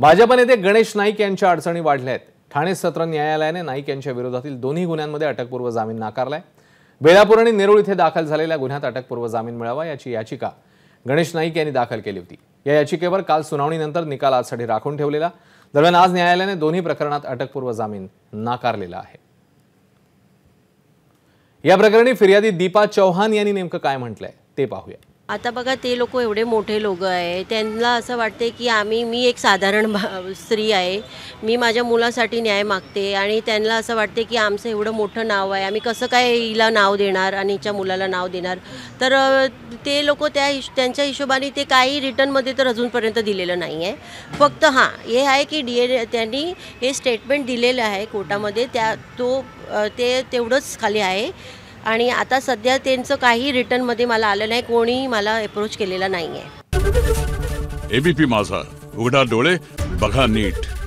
भाजप नेते गणेश नाईक यांच्या अडचणी वाढल्या आहेत ठाणे सत्र न्यायालयाने नाईक यांच्या विरोधातील दोन्ही गुन्ह्यांमध्ये अटकपूर्व जामीन नाकारलाय बेलापूर आणि नेरूळ इथे दाखल झालेल्या गुन्ह्यात अटकपूर्व जामीन मिळावा याची याचिका गणेश नाईक यांनी दाखल केली होती या याचिकेवर काल सुनावणीनंतर निकाल आजसाठी राखून ठेवलेला दरम्यान आज न्यायालयाने दोन्ही प्रकरणात अटकपूर्व जामीन नाकारलेला आहे या प्रकरणी फिर्यादी दीपा चौहान यांनी नेमकं काय म्हटलंय ते पाहूया आता बघा ते लोक एवढे मोठे लोक आहे त्यांना असं वाटते की आम्ही मी एक साधारण स्त्री आहे मी माझ्या मुलासाठी न्याय मागते आणि त्यांना असं वाटते की आमचं एवढं मोठं नाव आहे आम्ही कसं काय हिला नाव देणार आणि हिच्या मुलाला नाव देणार तर ते लोक त्या हिश त्यांच्या हिशोबाने ते काही रिटर्नमध्ये तर अजूनपर्यंत दिलेलं नाही आहे फक्त हां हे आहे की डी ए त्यांनी हे स्टेटमेंट दिलेलं आहे कोर्टामध्ये त्या तो ते तेवढंच खाली आहे आणि आता सध्या त्यांचं काही रिटर्नमध्ये मला आलं नाही कोणी मला अप्रोच केलेला नाही आहे एबीपी माझा उघडा डोळे बघा नीट